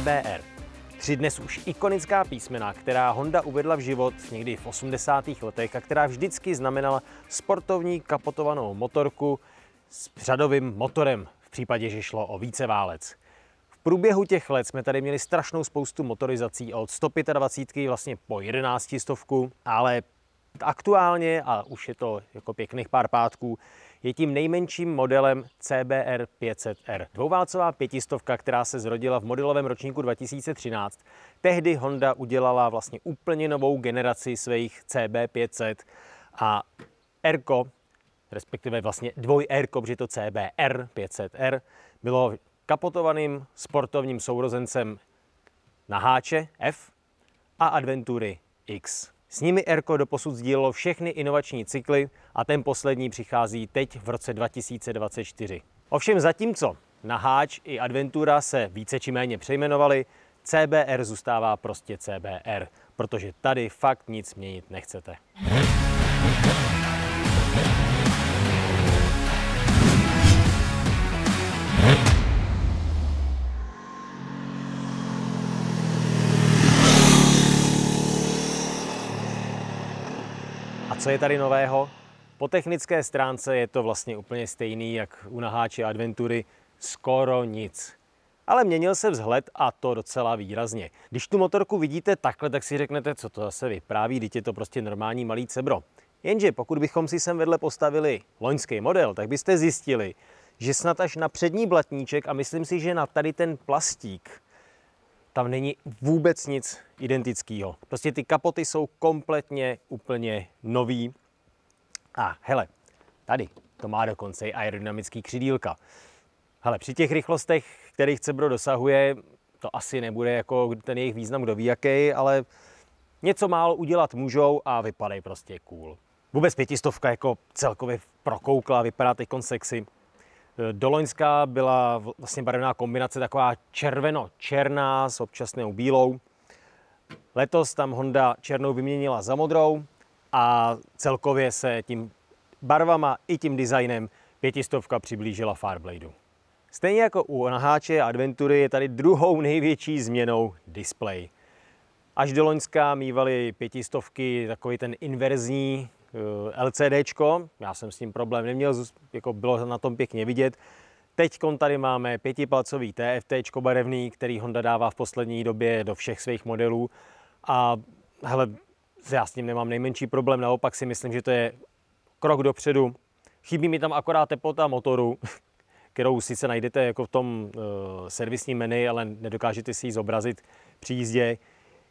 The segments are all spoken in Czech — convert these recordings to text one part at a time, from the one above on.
CBR. E Tři dnes už ikonická písmena, která Honda uvedla v život někdy v 80. letech a která vždycky znamenala sportovní kapotovanou motorku s řadovým motorem v případě, že šlo o více válec. V průběhu těch let jsme tady měli strašnou spoustu motorizací od 125 vlastně po 11 stovku, ale aktuálně, a už je to jako pěkných pár pátků, je tím nejmenším modelem CBR 500R. Dvouválcová pětistovka, která se zrodila v modelovém ročníku 2013. Tehdy Honda udělala vlastně úplně novou generaci svých CB500 a Rko, respektive vlastně dvoj Rko, protože to CBR 500R, bylo kapotovaným sportovním sourozencem na háče F a adventury X. S nimi ERCO doposud sdílelo všechny inovační cykly a ten poslední přichází teď v roce 2024. Ovšem zatímco na Háč i Adventura se více či méně přejmenovali, CBR zůstává prostě CBR, protože tady fakt nic měnit nechcete. Hey. A co je tady nového? Po technické stránce je to vlastně úplně stejný, jak u naháče adventury, skoro nic. Ale měnil se vzhled a to docela výrazně. Když tu motorku vidíte takhle, tak si řeknete, co to zase vypráví, je to prostě normální malý cebro. Jenže pokud bychom si sem vedle postavili loňský model, tak byste zjistili, že snad až na přední blatníček a myslím si, že na tady ten plastík tam není vůbec nic identického. Prostě ty kapoty jsou kompletně úplně nový. A hele, tady to má dokonce i aerodynamický křidílka. Hele, při těch rychlostech, kterých Cebro dosahuje, to asi nebude jako ten jejich význam kdo ví jaký, ale něco málo udělat můžou a vypadají prostě cool. Vůbec pětistovka jako celkově prokoukla, vypadá teď sexy. Do Loňska byla vlastně barevná kombinace taková červeno-černá s občasnou bílou. Letos tam Honda černou vyměnila za modrou a celkově se tím barvama i tím designem pětistovka přiblížila Farbladeu. Stejně jako u naháče a adventury je tady druhou největší změnou display. Až do Loňska mývaly pětistovky takový ten inverzní Eh, LCDčko, já jsem s tím problém neměl, jako bylo na tom pěkně vidět. Teď tady máme pětipalcový TFT barevný, který Honda dává v poslední době do všech svých modelů a hele, já s tím nemám nejmenší problém, naopak si myslím, že to je krok dopředu. Chybí mi tam akorát teplota motoru, kterou sice najdete jako v tom uh, servisním menu, ale nedokážete si ji zobrazit při jízdě.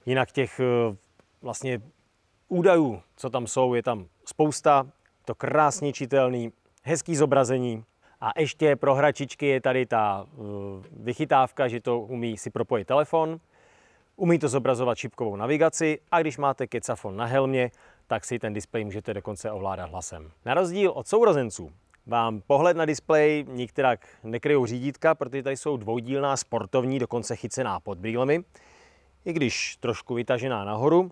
Jinak těch uh, vlastně údajů, co tam jsou, je tam spousta, to krásně čitelný, hezký zobrazení. A ještě pro hračičky je tady ta eh, vychytávka, že to umí si propojit telefon, umí to zobrazovat šipkovou navigaci a když máte kecafon na helmě, tak si ten displej můžete dokonce ovládat hlasem. Na rozdíl od sourozenců vám pohled na displej nikterak nekryjou řídítka, protože tady jsou dvoudílná sportovní, dokonce chycená pod brýlemi, i když trošku vytažená nahoru,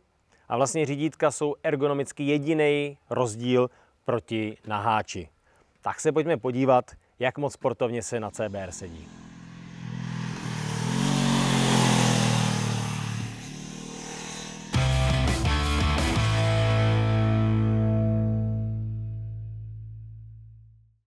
a vlastně řídítka jsou ergonomicky jediný rozdíl proti naháči. Tak se pojďme podívat, jak moc sportovně se na CBR sedí.